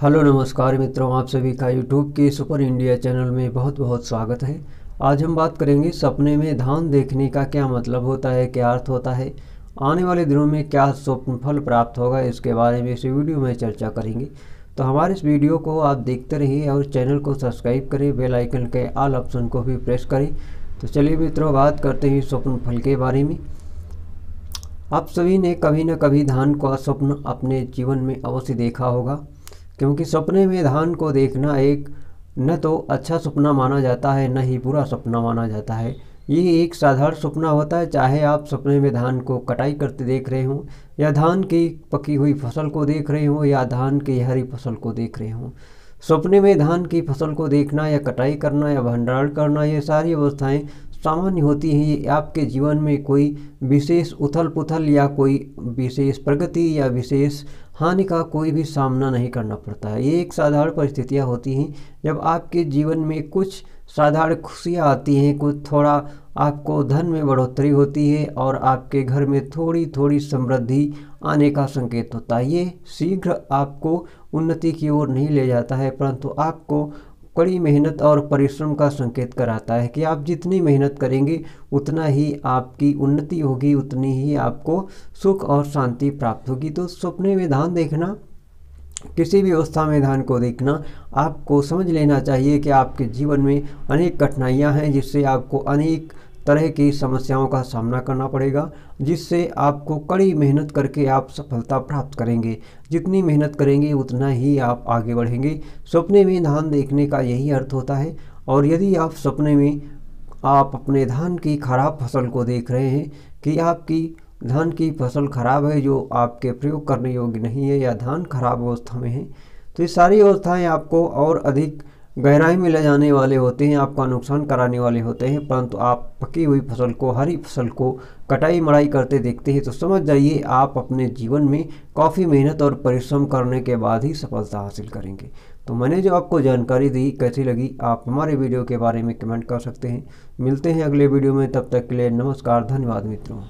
hello नमस्कार मित्रों आप सभी का यूट्यूब के सुपर इंडिया चैनल में बहुत बहुत स्वागत है आज हम बात करेंगे सपने में धान देखने का क्या मतलब होता है क्या अर्थ होता है आने वाले दिनों में क्या स्वप्न फल प्राप्त होगा इसके बारे में इस वीडियो में चर्चा करेंगे तो हमारे इस वीडियो को आप देखते रहिए और चैनल को सब्सक्राइब करें बेलाइकन के आल ऑप्शन को भी प्रेस करें तो चलिए मित्रों बात करते हैं स्वप्न फल के बारे में आप सभी ने कभी न कभी धान का स्वप्न अपने जीवन में अवश्य देखा होगा क्योंकि सपने में धान को देखना एक न तो अच्छा सपना माना जाता है न ही बुरा सपना माना जाता है ये एक साधारण सपना होता है चाहे आप सपने में धान को कटाई करते देख रहे हों या धान की पकी हुई फसल को देख रहे हों या धान की हरी फसल को देख रहे हों सपने में धान की फसल को देखना या कटाई करना या भंडारण करना ये सारी अवस्थाएं सामान्य होती है ये आपके जीवन में कोई विशेष उथल पुथल या कोई विशेष प्रगति या विशेष हानि का कोई भी सामना नहीं करना पड़ता है ये एक साधारण परिस्थितियाँ होती हैं जब आपके जीवन में कुछ साधारण खुशियाँ आती हैं कुछ थोड़ा आपको धन में बढ़ोतरी होती है और आपके घर में थोड़ी थोड़ी समृद्धि आने का संकेत होता है ये शीघ्र आपको उन्नति की ओर नहीं ले जाता है परंतु आपको कड़ी मेहनत और परिश्रम का संकेत कराता है कि आप जितनी मेहनत करेंगे उतना ही आपकी उन्नति होगी उतनी ही आपको सुख और शांति प्राप्त होगी तो सपने में धान देखना किसी भी अवस्था में धान को देखना आपको समझ लेना चाहिए कि आपके जीवन में अनेक कठिनाइयां हैं जिससे आपको अनेक तरह की समस्याओं का सामना करना पड़ेगा जिससे आपको कड़ी मेहनत करके आप सफलता प्राप्त करेंगे जितनी मेहनत करेंगे उतना ही आप आगे बढ़ेंगे सपने में धान देखने का यही अर्थ होता है और यदि आप सपने में आप अपने धान की खराब फसल को देख रहे हैं कि आपकी धान की फसल खराब है जो आपके प्रयोग करने योग्य नहीं है या धान खराब अवस्था में है तो ये सारी अवस्थाएँ आपको और अधिक गहराई में ले जाने वाले होते हैं आपका नुकसान कराने वाले होते हैं परंतु आप पकी हुई फसल को हरी फसल को कटाई मड़ाई करते देखते हैं तो समझ जाइए आप अपने जीवन में काफ़ी मेहनत और परिश्रम करने के बाद ही सफलता हासिल करेंगे तो मैंने जो आपको जानकारी दी कैसी लगी आप हमारे वीडियो के बारे में कमेंट कर सकते हैं मिलते हैं अगले वीडियो में तब तक के लिए नमस्कार धन्यवाद मित्रों